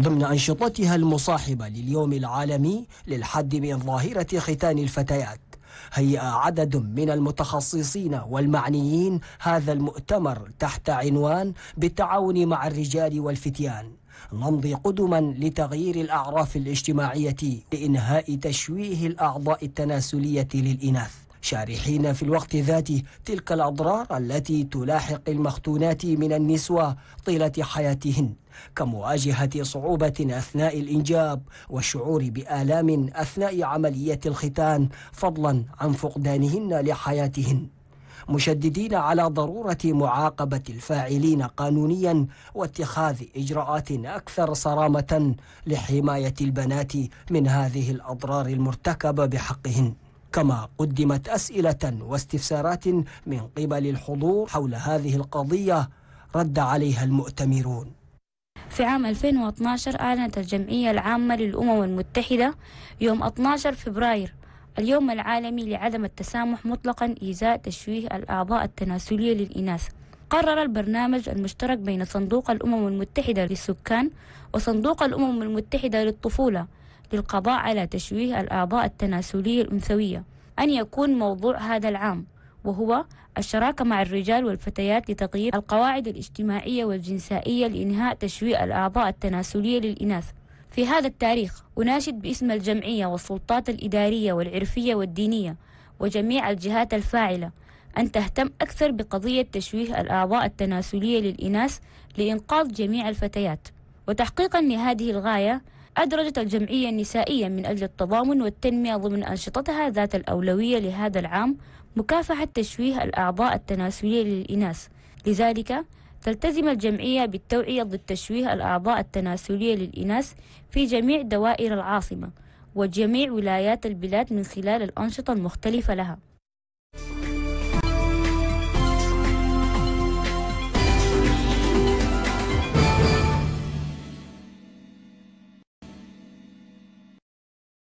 ضمن أنشطتها المصاحبة لليوم العالمي للحد من ظاهرة ختان الفتيات هيأ عدد من المتخصصين والمعنيين هذا المؤتمر تحت عنوان بالتعاون مع الرجال والفتيان نمضي قدما لتغيير الأعراف الاجتماعية لإنهاء تشويه الأعضاء التناسلية للإناث شارحين في الوقت ذاته تلك الأضرار التي تلاحق المختونات من النسوة طيلة حياتهن كمواجهة صعوبة أثناء الإنجاب والشعور بآلام أثناء عملية الختان فضلا عن فقدانهن لحياتهن مشددين على ضرورة معاقبة الفاعلين قانونيا واتخاذ إجراءات أكثر صرامة لحماية البنات من هذه الأضرار المرتكبة بحقهن كما قدمت أسئلة واستفسارات من قبل الحضور حول هذه القضية رد عليها المؤتمرون في عام 2012 أعلنت الجمعية العامة للأمم المتحدة يوم 12 فبراير اليوم العالمي لعدم التسامح مطلقا ازاء تشويه الأعضاء التناسلية للإناث قرر البرنامج المشترك بين صندوق الأمم المتحدة للسكان وصندوق الأمم المتحدة للطفولة للقضاء على تشويه الأعضاء التناسلية الأنثوية أن يكون موضوع هذا العام وهو الشراكة مع الرجال والفتيات لتغيير القواعد الاجتماعية والجنسائية لإنهاء تشويه الأعضاء التناسلية للإناث في هذا التاريخ أناشد باسم الجمعية والسلطات الإدارية والعرفية والدينية وجميع الجهات الفاعلة أن تهتم أكثر بقضية تشويه الأعضاء التناسلية للإناث لإنقاذ جميع الفتيات وتحقيقا لهذه الغاية أدرجت الجمعية النسائية من أجل التضامن والتنمية ضمن أنشطتها ذات الأولوية لهذا العام مكافحة تشويه الأعضاء التناسلية للإناث لذلك تلتزم الجمعية بالتوعية ضد تشويه الأعضاء التناسلية للإناث في جميع دوائر العاصمة وجميع ولايات البلاد من خلال الأنشطة المختلفة لها